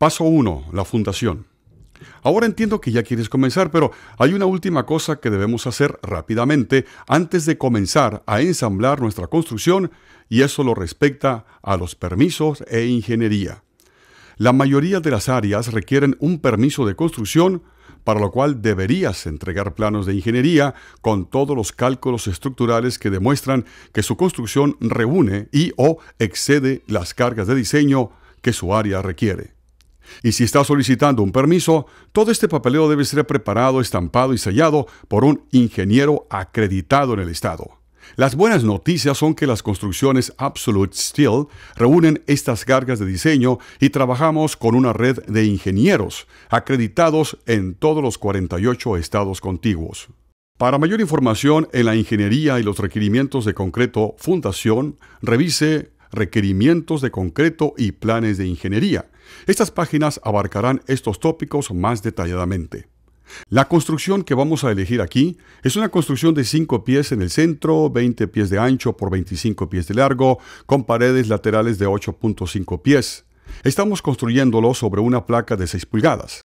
Paso 1. La fundación. Ahora entiendo que ya quieres comenzar, pero hay una última cosa que debemos hacer rápidamente antes de comenzar a ensamblar nuestra construcción y eso lo respecta a los permisos e ingeniería. La mayoría de las áreas requieren un permiso de construcción, para lo cual deberías entregar planos de ingeniería con todos los cálculos estructurales que demuestran que su construcción reúne y o excede las cargas de diseño que su área requiere. Y si está solicitando un permiso, todo este papeleo debe ser preparado, estampado y sellado por un ingeniero acreditado en el Estado. Las buenas noticias son que las construcciones Absolute Steel reúnen estas cargas de diseño y trabajamos con una red de ingenieros acreditados en todos los 48 estados contiguos. Para mayor información en la ingeniería y los requerimientos de concreto Fundación, revise requerimientos de concreto y planes de ingeniería. Estas páginas abarcarán estos tópicos más detalladamente. La construcción que vamos a elegir aquí es una construcción de 5 pies en el centro, 20 pies de ancho por 25 pies de largo, con paredes laterales de 8.5 pies. Estamos construyéndolo sobre una placa de 6 pulgadas.